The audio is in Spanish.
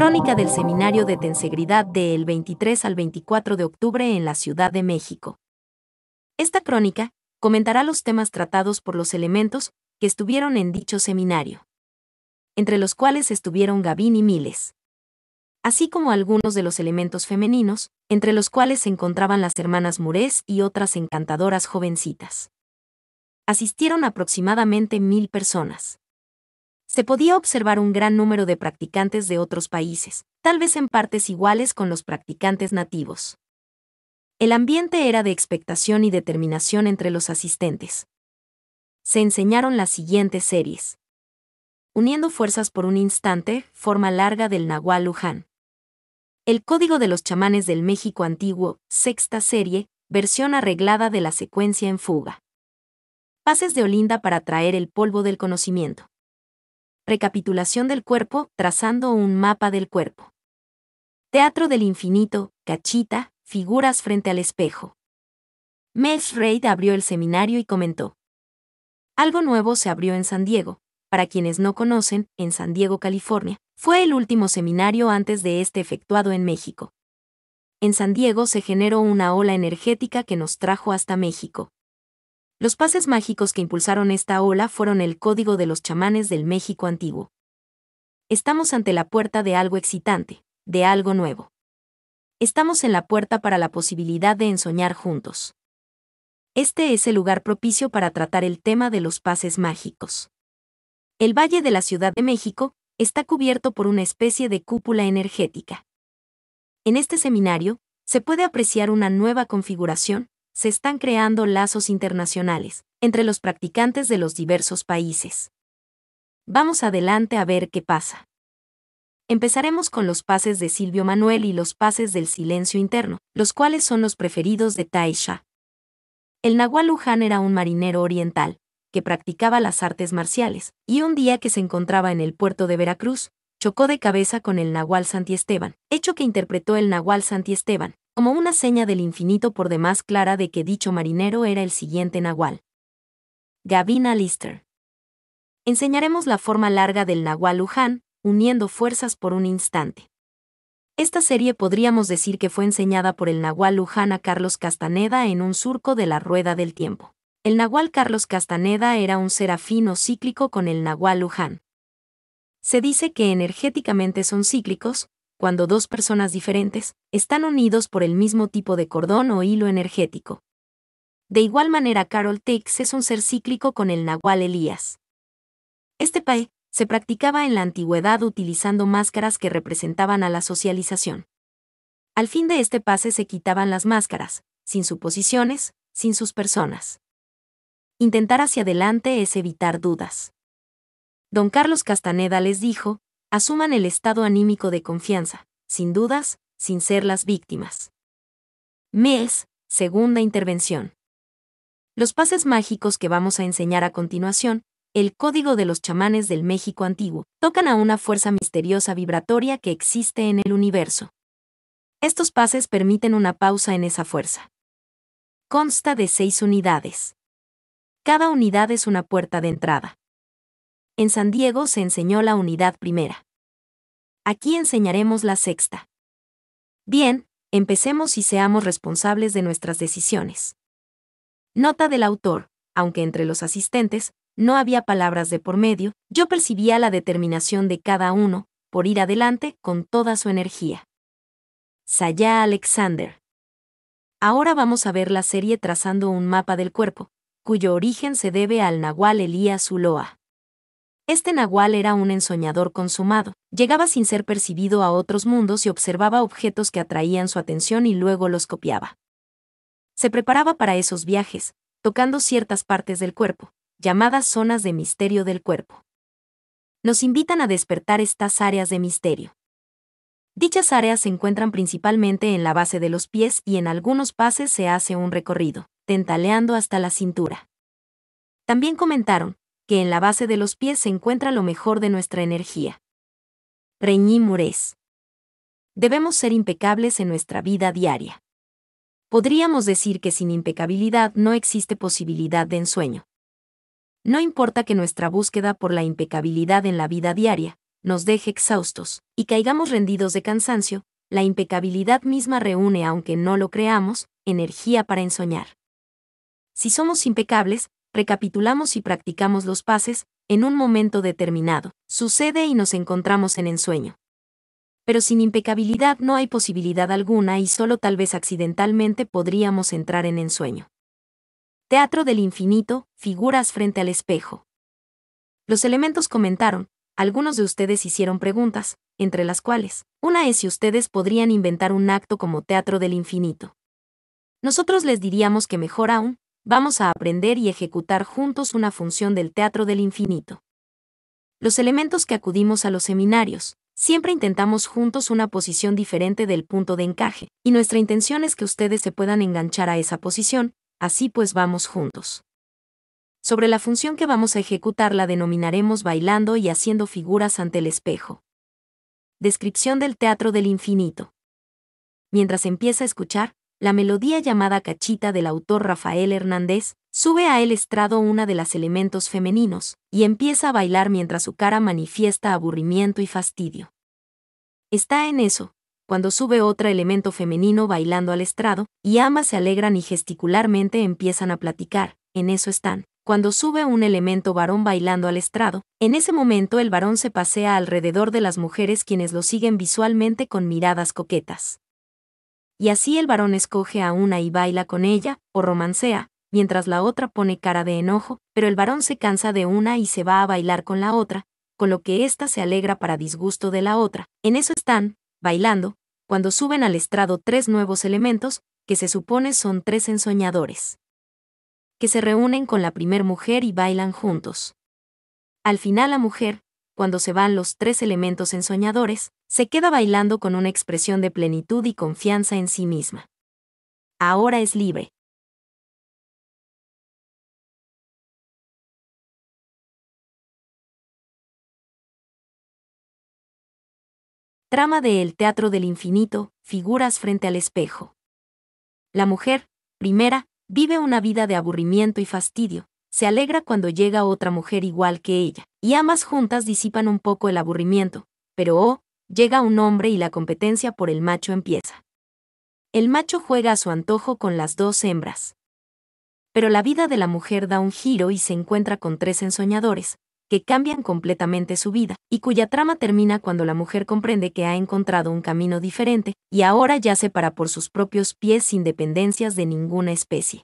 Crónica del Seminario de Tensegridad del 23 al 24 de octubre en la Ciudad de México. Esta crónica comentará los temas tratados por los elementos que estuvieron en dicho seminario, entre los cuales estuvieron Gavin y Miles, así como algunos de los elementos femeninos, entre los cuales se encontraban las hermanas Murés y otras encantadoras jovencitas. Asistieron aproximadamente mil personas se podía observar un gran número de practicantes de otros países, tal vez en partes iguales con los practicantes nativos. El ambiente era de expectación y determinación entre los asistentes. Se enseñaron las siguientes series. Uniendo fuerzas por un instante, forma larga del Nahual Luján. El Código de los Chamanes del México Antiguo, sexta serie, versión arreglada de la secuencia en fuga. Pases de Olinda para traer el polvo del conocimiento. Recapitulación del cuerpo, trazando un mapa del cuerpo. Teatro del infinito, cachita, figuras frente al espejo. Melch Reid abrió el seminario y comentó. Algo nuevo se abrió en San Diego. Para quienes no conocen, en San Diego, California, fue el último seminario antes de este efectuado en México. En San Diego se generó una ola energética que nos trajo hasta México. Los pases mágicos que impulsaron esta ola fueron el código de los chamanes del México antiguo. Estamos ante la puerta de algo excitante, de algo nuevo. Estamos en la puerta para la posibilidad de ensoñar juntos. Este es el lugar propicio para tratar el tema de los pases mágicos. El Valle de la Ciudad de México está cubierto por una especie de cúpula energética. En este seminario, se puede apreciar una nueva configuración, se están creando lazos internacionales entre los practicantes de los diversos países. Vamos adelante a ver qué pasa. Empezaremos con los pases de Silvio Manuel y los pases del silencio interno, los cuales son los preferidos de Taisha. El Nahual Luján era un marinero oriental, que practicaba las artes marciales, y un día que se encontraba en el puerto de Veracruz, chocó de cabeza con el Nahual Esteban, hecho que interpretó el Nahual Esteban como una seña del infinito por demás clara de que dicho marinero era el siguiente nahual. Gavina Lister. Enseñaremos la forma larga del nahual Luján, uniendo fuerzas por un instante. Esta serie podríamos decir que fue enseñada por el nahual Luján a Carlos Castaneda en un surco de la rueda del tiempo. El nahual Carlos Castaneda era un serafino cíclico con el nahual Luján. Se dice que energéticamente son cíclicos, cuando dos personas diferentes están unidos por el mismo tipo de cordón o hilo energético. De igual manera, Carol Tix es un ser cíclico con el Nahual Elías. Este pae se practicaba en la antigüedad utilizando máscaras que representaban a la socialización. Al fin de este pase se quitaban las máscaras, sin suposiciones, sin sus personas. Intentar hacia adelante es evitar dudas. Don Carlos Castaneda les dijo, asuman el estado anímico de confianza, sin dudas, sin ser las víctimas. MES, segunda intervención. Los pases mágicos que vamos a enseñar a continuación, el código de los chamanes del México antiguo, tocan a una fuerza misteriosa vibratoria que existe en el universo. Estos pases permiten una pausa en esa fuerza. Consta de seis unidades. Cada unidad es una puerta de entrada. En San Diego se enseñó la unidad primera. Aquí enseñaremos la sexta. Bien, empecemos y seamos responsables de nuestras decisiones. Nota del autor, aunque entre los asistentes no había palabras de por medio, yo percibía la determinación de cada uno por ir adelante con toda su energía. Zaya Alexander. Ahora vamos a ver la serie trazando un mapa del cuerpo, cuyo origen se debe al Nahual Elías Uloa. Este nahual era un ensoñador consumado, llegaba sin ser percibido a otros mundos y observaba objetos que atraían su atención y luego los copiaba. Se preparaba para esos viajes, tocando ciertas partes del cuerpo, llamadas zonas de misterio del cuerpo. Nos invitan a despertar estas áreas de misterio. Dichas áreas se encuentran principalmente en la base de los pies y en algunos pases se hace un recorrido, tentaleando hasta la cintura. También comentaron, que en la base de los pies se encuentra lo mejor de nuestra energía. Reñimures. Debemos ser impecables en nuestra vida diaria. Podríamos decir que sin impecabilidad no existe posibilidad de ensueño. No importa que nuestra búsqueda por la impecabilidad en la vida diaria nos deje exhaustos y caigamos rendidos de cansancio, la impecabilidad misma reúne, aunque no lo creamos, energía para ensoñar. Si somos impecables, recapitulamos y practicamos los pases, en un momento determinado, sucede y nos encontramos en ensueño. Pero sin impecabilidad no hay posibilidad alguna y solo tal vez accidentalmente podríamos entrar en ensueño. Teatro del infinito, figuras frente al espejo. Los elementos comentaron, algunos de ustedes hicieron preguntas, entre las cuales, una es si ustedes podrían inventar un acto como Teatro del Infinito. Nosotros les diríamos que mejor aún, vamos a aprender y ejecutar juntos una función del teatro del infinito. Los elementos que acudimos a los seminarios, siempre intentamos juntos una posición diferente del punto de encaje, y nuestra intención es que ustedes se puedan enganchar a esa posición, así pues vamos juntos. Sobre la función que vamos a ejecutar la denominaremos bailando y haciendo figuras ante el espejo. Descripción del teatro del infinito. Mientras empieza a escuchar, la melodía llamada Cachita del autor Rafael Hernández, sube a el estrado una de las elementos femeninos, y empieza a bailar mientras su cara manifiesta aburrimiento y fastidio. Está en eso, cuando sube otro elemento femenino bailando al estrado, y ambas se alegran y gesticularmente empiezan a platicar, en eso están. Cuando sube un elemento varón bailando al estrado, en ese momento el varón se pasea alrededor de las mujeres quienes lo siguen visualmente con miradas coquetas y así el varón escoge a una y baila con ella, o romancea, mientras la otra pone cara de enojo, pero el varón se cansa de una y se va a bailar con la otra, con lo que ésta se alegra para disgusto de la otra. En eso están, bailando, cuando suben al estrado tres nuevos elementos, que se supone son tres ensoñadores, que se reúnen con la primer mujer y bailan juntos. Al final la mujer, cuando se van los tres elementos ensoñadores, se queda bailando con una expresión de plenitud y confianza en sí misma. Ahora es libre. Trama de El Teatro del Infinito, figuras frente al espejo. La mujer, primera, vive una vida de aburrimiento y fastidio, se alegra cuando llega otra mujer igual que ella y ambas juntas disipan un poco el aburrimiento, pero oh, llega un hombre y la competencia por el macho empieza. El macho juega a su antojo con las dos hembras. Pero la vida de la mujer da un giro y se encuentra con tres ensoñadores, que cambian completamente su vida, y cuya trama termina cuando la mujer comprende que ha encontrado un camino diferente, y ahora ya se para por sus propios pies sin dependencias de ninguna especie.